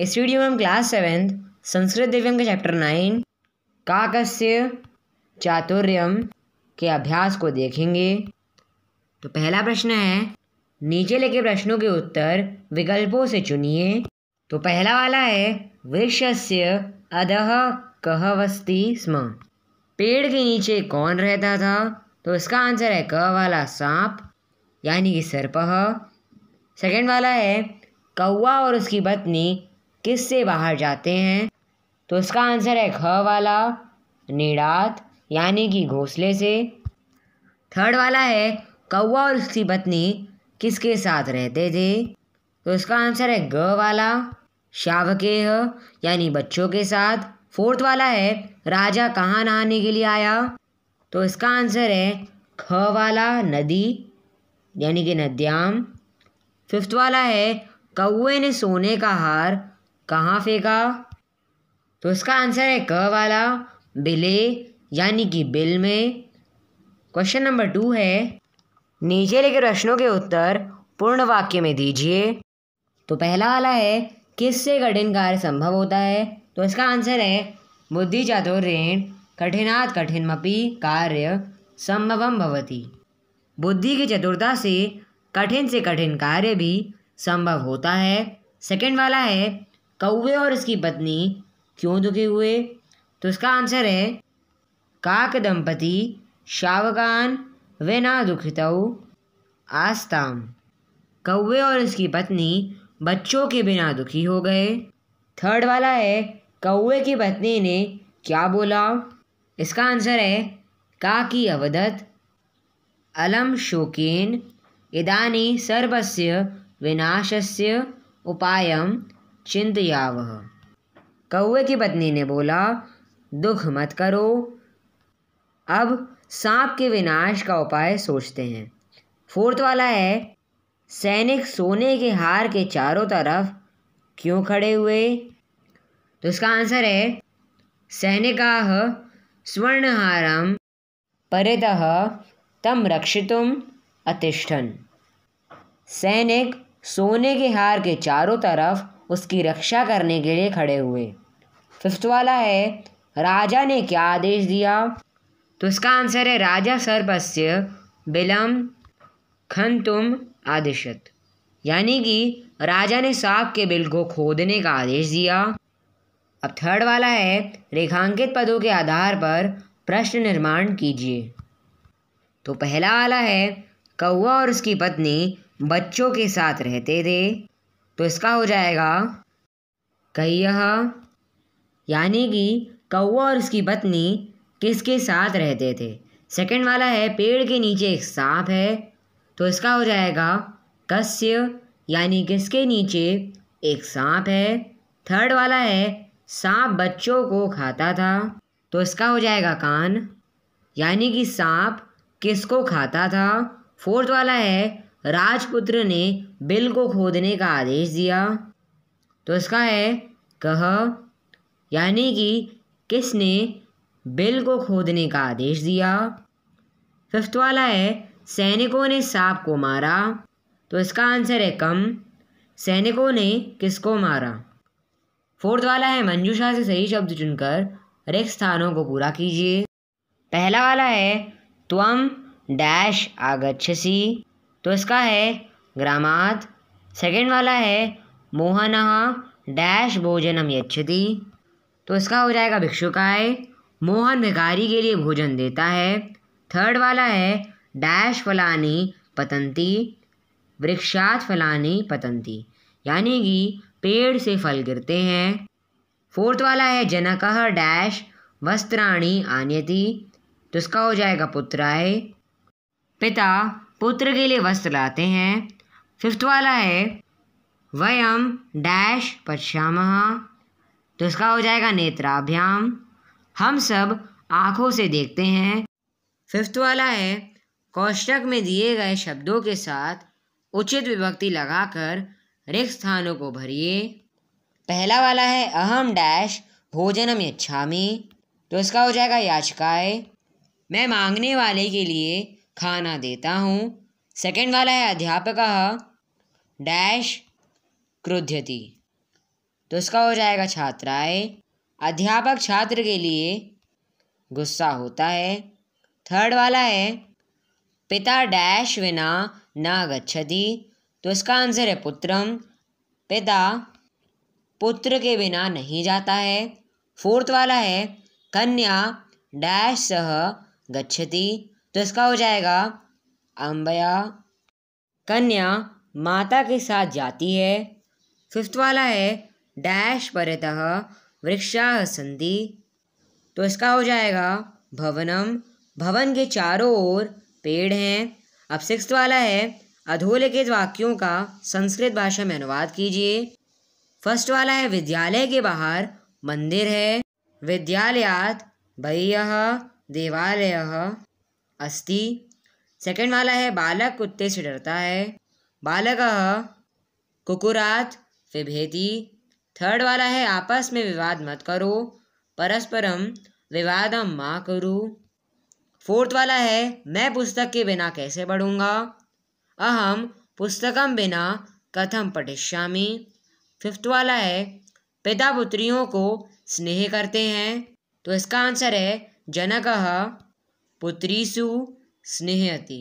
इस वीडियो में हम क्लास सेवेंथ संस्कृत दिव्यम के चैप्टर नाइन काकस्य चातुर्यम के अभ्यास को देखेंगे तो पहला प्रश्न है नीचे लिखे प्रश्नों के उत्तर विकल्पों से चुनिए तो पहला वाला है वृक्षस्य कह वस्ती स्म पेड़ के नीचे कौन रहता था तो इसका आंसर है क वाला सांप यानी कि सरपह सेकेंड वाला है कौआ और उसकी पत्नी किस से बाहर जाते हैं तो इसका आंसर है ख वाला निड़ात यानी कि घोंसले से थर्ड वाला है कौवा और उसकी पत्नी किसके साथ रहते थे तो इसका आंसर है ग वाला शावकेह यानी बच्चों के साथ फोर्थ वाला है राजा कहाँ नहाने के लिए आया तो इसका आंसर है ख वाला नदी यानी कि नद्याम फिफ्थ वाला है कौए ने सोने का हार कहाँ फेंका तो इसका आंसर है क वाला बिले यानी कि बिल में क्वेश्चन नंबर टू है नीचे लिखे प्रश्नों के उत्तर पूर्ण वाक्य में दीजिए तो पहला वाला है किससे कठिन कार्य संभव होता है तो इसका आंसर है बुद्धि चातुर्ण कठिनात मपी कार्य संभवम भवती बुद्धि की चतुरता से कठिन से कठिन कार्य भी संभव होता है सेकंड वाला है कौवे और इसकी पत्नी क्यों दुखी हुए तो इसका आंसर है काक दंपति शावकान वे ना दुखित आस्ताम कौवे और इसकी पत्नी बच्चों के बिना दुखी हो गए थर्ड वाला है कौवे की पत्नी ने क्या बोला इसका आंसर है का की अवदत अलम शोकेन इदानी सर्वस्य विनाशस्य उपायम चिंतया वह कौए की पत्नी ने बोला दुख मत करो अब सांप के विनाश का उपाय सोचते हैं फोर्थ वाला है सैनिक सोने के हार के चारों तरफ क्यों खड़े हुए तो इसका आंसर है सैनिका स्वर्णहारम परितः तम रक्षितुम अतिष्ठन सैनिक सोने के हार के चारों तरफ उसकी रक्षा करने के लिए खड़े हुए फिफ्थ वाला है राजा ने क्या आदेश दिया तो इसका आंसर है राजा सर्वस्य बिलम खन तुम आदेशत यानी कि राजा ने सांप के बिल को खोदने का आदेश दिया अब थर्ड वाला है रेखांकित पदों के आधार पर प्रश्न निर्माण कीजिए तो पहला वाला है कौआ और उसकी पत्नी बच्चों के साथ रहते थे तो इसका हो जाएगा कैह यानी कि कौआ और उसकी पत्नी किसके साथ रहते थे सेकंड वाला है पेड़ के नीचे एक सांप है तो इसका हो जाएगा कस्य यानी किसके नीचे एक सांप है थर्ड वाला है सांप बच्चों को खाता था तो इसका हो जाएगा कान यानी कि सांप किसको खाता था फोर्थ वाला है राजपुत्र ने बिल को खोदने का आदेश दिया तो इसका है कह यानी कि किसने बिल को खोदने का आदेश दिया फिफ्थ वाला है सैनिकों ने सांप को मारा तो इसका आंसर है कम सैनिकों ने किसको मारा फोर्थ वाला है मंजूषा से सही शब्द चुनकर रिक्त स्थानों को पूरा कीजिए पहला वाला है त्वम डैश आगछसी तो इसका है ग्रामाद सेकेंड वाला है मोहन डैश भोजनम यच्छति तो इसका हो जाएगा भिक्षुकाय मोहन भिखारी के लिए भोजन देता है थर्ड वाला है डैश फलानी पतंती वृक्षात फलानी पतंती यानी कि पेड़ से फल गिरते हैं फोर्थ वाला है जनक डैश वस्त्राणी आनयती तो इसका हो जाएगा पुत्राय पिता पुत्र के लिए वस्त्र लाते हैं फिफ्थ वाला है वयम डैश पश्याम तो इसका हो जाएगा नेत्राभ्याम हम सब आँखों से देखते हैं फिफ्थ वाला है कौष्टक में दिए गए शब्दों के साथ उचित विभक्ति लगाकर रिक्त स्थानों को भरिए पहला वाला है अहम डैश भोजनम यच्छामी तो इसका हो जाएगा याचिकाएँ मैं मांगने वाले के लिए खाना देता हूँ सेकेंड वाला है अध्यापक डैश क्रोध्यति तो इसका हो जाएगा छात्राए अध्यापक छात्र के लिए गुस्सा होता है थर्ड वाला है पिता डैश बिना ना गच्छति तो इसका आंसर है पुत्रम पिता पुत्र के बिना नहीं जाता है फोर्थ वाला है कन्या डैश सह गच्छति तो इसका हो जाएगा अम्बया कन्या माता के साथ जाती है फिफ्थ वाला है डैश परतः वृक्षा संधि तो इसका हो जाएगा भवनम भवन के चारों ओर पेड़ हैं अब सिक्स वाला है अधोलिखित वाक्यों का संस्कृत भाषा में अनुवाद कीजिए फर्स्ट वाला है विद्यालय के बाहर मंदिर है विद्यालयात भैया देवालय अस्ति सेकेंड वाला है बालक कुत्ते से डरता है बालक कुकुरात विभेदी थर्ड वाला है आपस में विवाद मत करो परस्परम विवादम माँ करो फोर्थ वाला है मैं पुस्तक के बिना कैसे पढ़ूंगा अहम पुस्तकम बिना कथम पठिष्यामी फिफ्थ वाला है पिता पुत्रियों को स्नेह करते हैं तो इसका आंसर है जनक पुत्रीसु स्नेहयति